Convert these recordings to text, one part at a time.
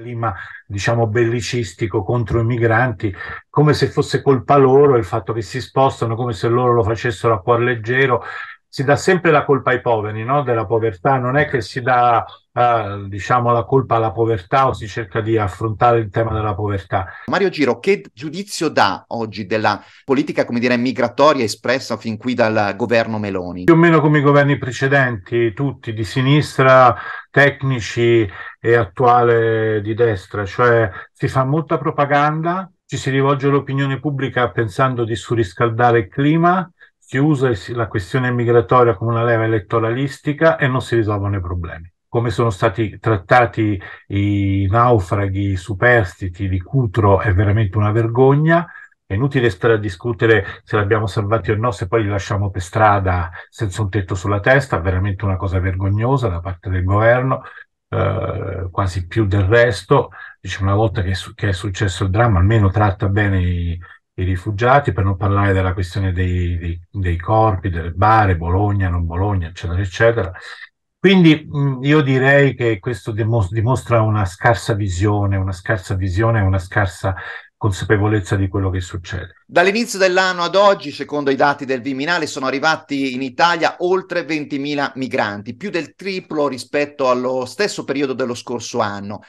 clima diciamo bellicistico contro i migranti come se fosse colpa loro il fatto che si spostano come se loro lo facessero a cuor leggero si dà sempre la colpa ai poveri no? della povertà non è che si dà eh, diciamo la colpa alla povertà o si cerca di affrontare il tema della povertà Mario Giro che giudizio dà oggi della politica come dire migratoria espressa fin qui dal governo Meloni più o meno come i governi precedenti tutti di sinistra tecnici e attuale di destra, cioè si fa molta propaganda, ci si rivolge all'opinione pubblica pensando di surriscaldare il clima, si usa la questione migratoria come una leva elettoralistica e non si risolvono i problemi. Come sono stati trattati i naufraghi superstiti di Cutro è veramente una vergogna è inutile stare a discutere se l'abbiamo salvati o no, se poi li lasciamo per strada senza un tetto sulla testa, veramente una cosa vergognosa da parte del governo, eh, quasi più del resto. Dice, una volta che, che, è successo il dramma, almeno tratta bene i, i rifugiati, per non parlare della questione dei, dei, dei corpi, delle bare, Bologna, non Bologna, eccetera, eccetera. Quindi mm, io direi che questo dimostra una scarsa visione, una scarsa visione, una scarsa consapevolezza di quello che succede. Dall'inizio dell'anno ad oggi, secondo i dati del Viminale, sono arrivati in Italia oltre 20.000 migranti, più del triplo rispetto allo stesso periodo dello scorso anno.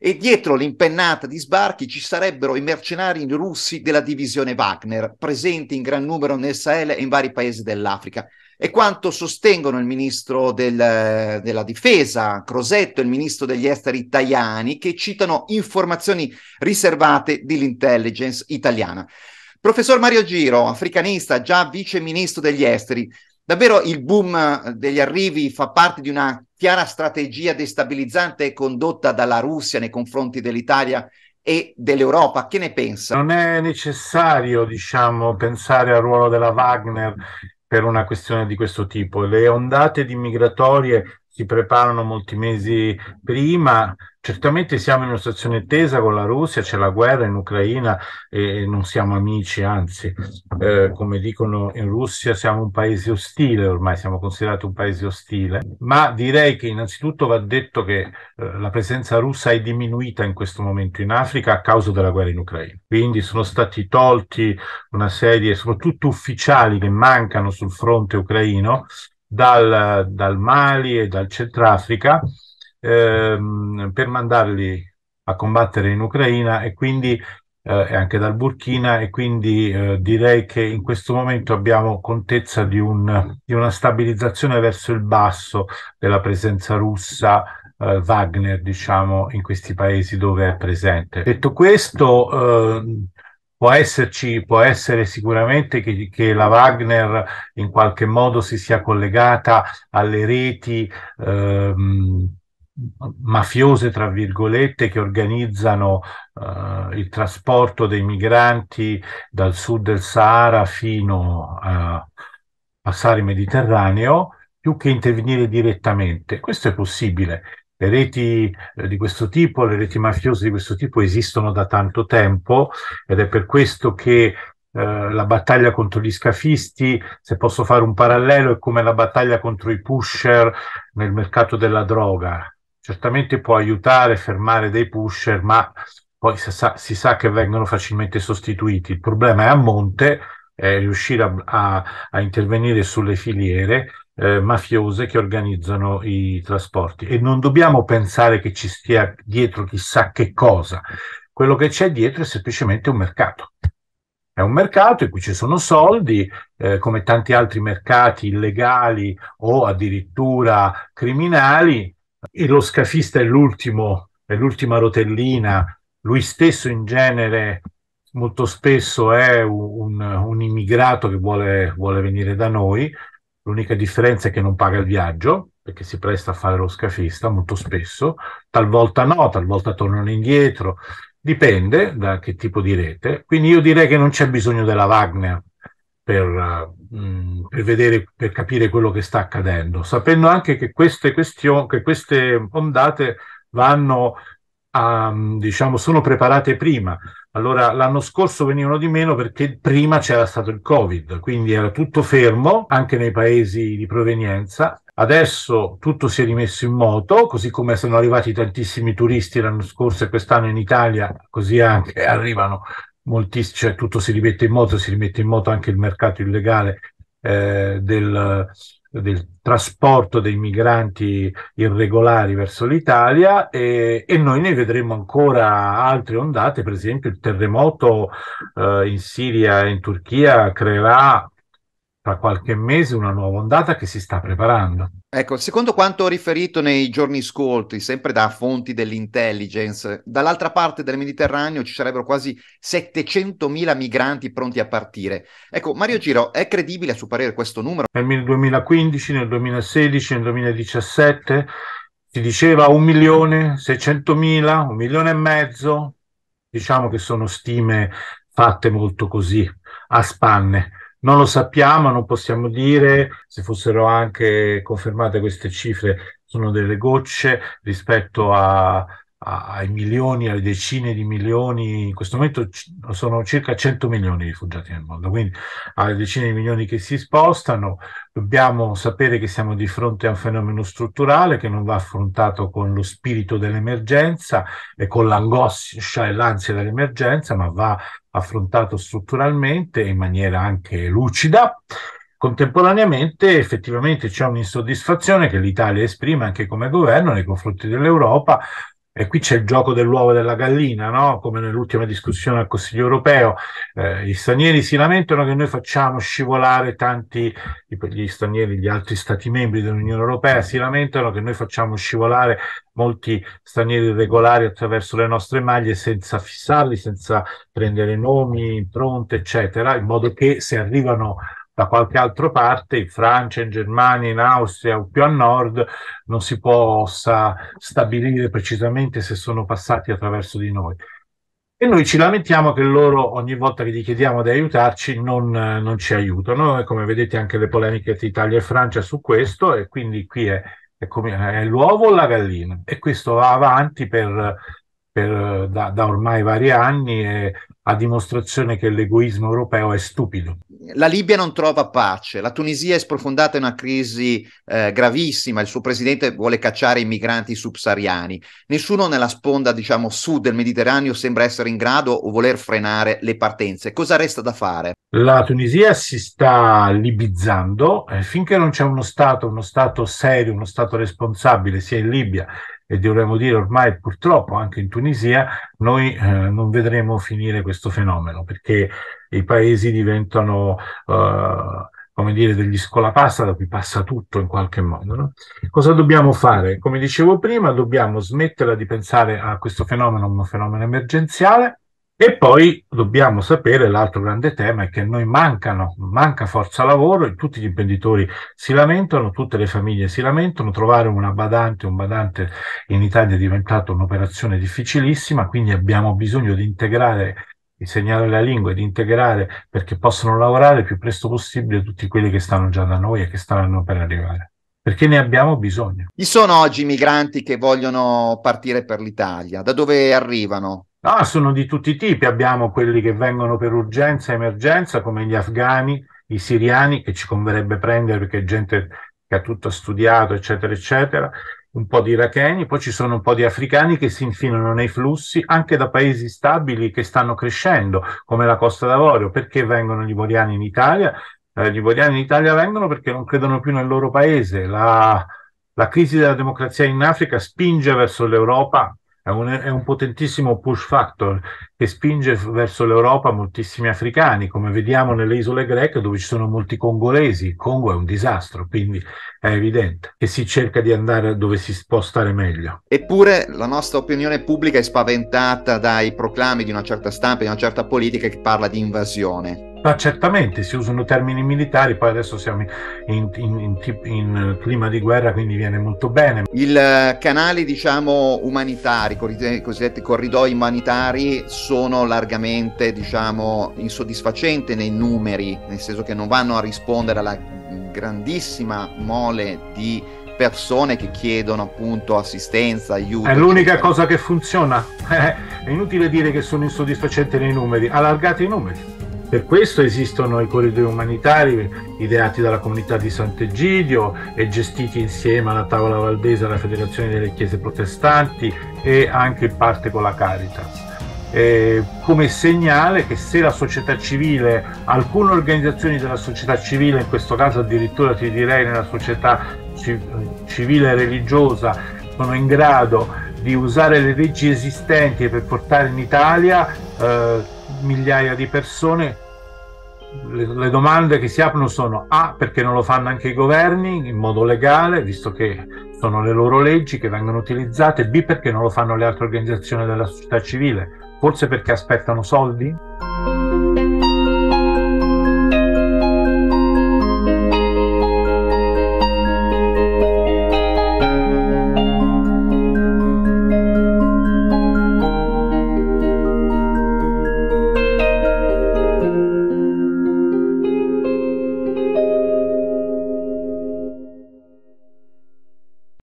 E dietro l'impennata di sbarchi ci sarebbero i mercenari russi della divisione Wagner, presenti in gran numero nel Sahel e in vari paesi dell'Africa e quanto sostengono il ministro del, della difesa Crosetto e il ministro degli esteri italiani che citano informazioni riservate dell'intelligence italiana. Professor Mario Giro, africanista, già vice ministro degli esteri, davvero il boom eh, degli arrivi fa parte di una chiara strategia destabilizzante condotta dalla Russia nei confronti dell'Italia e dell'Europa. Che ne pensa? Non è necessario, diciamo, pensare al ruolo della Wagner per una questione di questo tipo. Le ondate di migratorie si preparano molti mesi prima, Certamente siamo in una situazione tesa con la Russia, c'è la guerra in Ucraina e non siamo amici, anzi, eh, come dicono in Russia, siamo un paese ostile ormai, siamo considerati un paese ostile, ma direi che innanzitutto va detto che eh, la presenza russa è diminuita in questo momento in Africa a causa della guerra in Ucraina. Quindi sono stati tolti una serie, soprattutto ufficiali che mancano sul fronte ucraino, dal, dal Mali e dal Centrafrica ehm, per mandarli a combattere in Ucraina e quindi eh, anche dal Burkina e quindi eh, direi che in questo momento abbiamo contezza di, un, di, una stabilizzazione verso il basso della presenza russa eh, Wagner diciamo in questi paesi dove è presente. Detto questo ehm, può esserci, può essere sicuramente che, che, la Wagner in qualche modo si sia collegata alle reti ehm, mafiose, tra virgolette, che organizzano eh, il trasporto dei migranti dal sud del Sahara fino a passare il Mediterraneo, più che intervenire direttamente. Questo è possibile. Le reti eh, di questo tipo, le reti mafiose di questo tipo esistono da tanto tempo ed è per questo che eh, la battaglia contro gli scafisti, se posso fare un parallelo, è come la battaglia contro i pusher nel mercato della droga certamente può aiutare a fermare dei pusher, ma poi si sa, si sa, che vengono facilmente sostituiti. Il problema è a monte è riuscire a, a, a, intervenire sulle filiere eh, mafiose che organizzano i trasporti e non dobbiamo pensare che ci stia dietro chissà che cosa. Quello che c'è dietro è semplicemente un mercato. È un mercato in cui ci sono soldi, eh, come tanti altri mercati illegali o addirittura criminali, e lo scafista è l'ultimo, è l'ultima rotellina. Lui stesso in genere molto spesso è un, un immigrato che vuole, vuole venire da noi. L'unica differenza è che non paga il viaggio, perché si presta a fare lo scafista molto spesso, talvolta no, talvolta tornano indietro, dipende da che tipo di rete. Quindi io direi che non c'è bisogno della Wagner per, mh, mm, per, vedere, per capire quello che sta accadendo, sapendo anche che queste, question- che queste ondate vanno a, mm, diciamo, sono preparate prima. Allora, l'anno scorso venivano di meno perché prima c'era stato il Covid, quindi era tutto fermo anche nei paesi di provenienza. Adesso tutto si è rimesso in moto, così come sono arrivati tantissimi turisti l'anno scorso e quest'anno in Italia, così anche arrivano moltiss- cioè, tutto si rimette in moto, si rimette in moto anche il mercato illegale eh, del, del, trasporto dei migranti irregolari verso l'Italia e, e, noi ne vedremo ancora altre ondate, per esempio il terremoto eh, in Siria e in Turchia creerà tra qualche mese una nuova ondata che si sta preparando. Ecco, secondo quanto riferito nei giorni scorsi, sempre da fonti dell'intelligence, dall'altra parte del Mediterraneo ci sarebbero quasi 700.000 migranti pronti a partire. Ecco, Mario Giro, è credibile a suo parere questo numero? Nel 2015, nel 2016, nel 2017 si diceva 1 milione, 600.000, un milione e mezzo. Diciamo che sono stime fatte molto così, a spanne non lo sappiamo, non possiamo dire se fossero anche confermate queste cifre sono delle gocce rispetto a ai milioni, alle decine di milioni, in questo momento sono circa 100 milioni di rifugiati nel mondo, quindi alle decine di milioni che si spostano, dobbiamo sapere che siamo di fronte a un fenomeno strutturale che non va affrontato con lo spirito dell'emergenza e con l'angoscia e l'ansia dell'emergenza, ma va affrontato strutturalmente in maniera anche lucida. Contemporaneamente effettivamente c'è un'insoddisfazione che l'Italia esprime anche come governo nei confronti dell'Europa e qui c'è il gioco dell'uovo e della gallina, no? come nell'ultima discussione al Consiglio europeo. Eh, gli stranieri si lamentano che noi facciamo scivolare tanti, gli stranieri, gli altri stati membri dell'Unione europea si lamentano che noi facciamo scivolare molti stranieri regolari attraverso le nostre maglie senza fissarli, senza prendere nomi, impronte, eccetera, in modo che se arrivano da qualche altra parte, in Francia, in Germania, in Austria o più a nord, non si possa stabilire precisamente se sono passati attraverso di noi. E noi ci lamentiamo che loro ogni volta che gli chiediamo di aiutarci non, non ci aiutano, e come vedete anche le polemiche tra Italia e Francia su questo, e quindi qui è, è, come, è l'uovo o la gallina, e questo va avanti per per, eh, da, da, ormai vari anni e a dimostrazione che l'egoismo europeo è stupido. La Libia non trova pace, la Tunisia è sprofondata in una crisi eh, gravissima, il suo presidente vuole cacciare i migranti subsahariani. Nessuno nella sponda, diciamo, sud del Mediterraneo sembra essere in grado o voler frenare le partenze. Cosa resta da fare? La Tunisia si sta libizzando eh, finché non c'è uno Stato, uno Stato serio, uno Stato responsabile sia in Libia e dovremmo dire ormai purtroppo anche in Tunisia, noi eh, non vedremo finire questo fenomeno perché i paesi diventano eh, come dire, degli scolapasta da cui passa tutto in qualche modo. No? Cosa dobbiamo fare? Come dicevo prima, dobbiamo smetterla di pensare a questo fenomeno come un fenomeno emergenziale, e poi dobbiamo sapere, l'altro grande tema è che noi mancano, manca forza lavoro e tutti gli imprenditori si lamentano, tutte le famiglie si lamentano, trovare una badante, un badante in Italia è diventata un'operazione difficilissima, quindi abbiamo bisogno di integrare di segnare la lingua e di integrare perché possono lavorare il più presto possibile tutti quelli che stanno già da noi e che stanno per arrivare, perché ne abbiamo bisogno. Chi sono oggi i migranti che vogliono partire per l'Italia? Da dove arrivano? Ah, sono di tutti i tipi. Abbiamo quelli che vengono per urgenza, emergenza, come gli afghani, i siriani, che ci converrebbe prendere perché è gente che ha tutto studiato, eccetera, eccetera. Un po' di iracheni, poi ci sono un po' di africani che si infilano nei flussi anche da paesi stabili che stanno crescendo, come la Costa d'Avorio. Perché vengono gli iboriani in Italia? Eh, gli iboriani in Italia vengono perché non credono più nel loro paese. La, la crisi della democrazia in Africa spinge verso l'Europa è un, è un, potentissimo push factor che spinge verso l'Europa moltissimi africani, come vediamo nelle isole greche dove ci sono molti congolesi. Il Congo è un disastro, quindi è evidente che si cerca di andare dove si può stare meglio. Eppure la nostra opinione pubblica è spaventata dai proclami di una certa stampa, di una certa politica che parla di invasione. Ma certamente si usano termini militari, poi adesso siamo in, in, in, in eh, clima di guerra, quindi viene molto bene. Il eh, canale, diciamo, umanitari, i cosiddetti corridoi umanitari, sono largamente, diciamo, insoddisfacenti nei numeri, nel senso che non vanno a rispondere alla grandissima mole di persone che chiedono appunto assistenza, aiuto. È l'unica cosa che funziona. È inutile dire che sono insoddisfacenti nei numeri, allargate i numeri. Per questo esistono i corridoi umanitari ideati dalla comunità di Sant'Egidio e gestiti insieme alla Tavola Valdese, alla Federazione delle Chiese Protestanti e anche in parte con la Caritas. Eh, come segnale che se la società civile, alcune organizzazioni della società civile, in questo caso addirittura ti direi nella società civile religiosa, sono in grado di usare le leggi esistenti per portare in Italia eh, migliaia di persone, le, le, domande che si aprono sono A perché non lo fanno anche i governi in modo legale, visto che sono le loro leggi che vengono utilizzate, B perché non lo fanno le altre organizzazioni della società civile, forse perché aspettano soldi?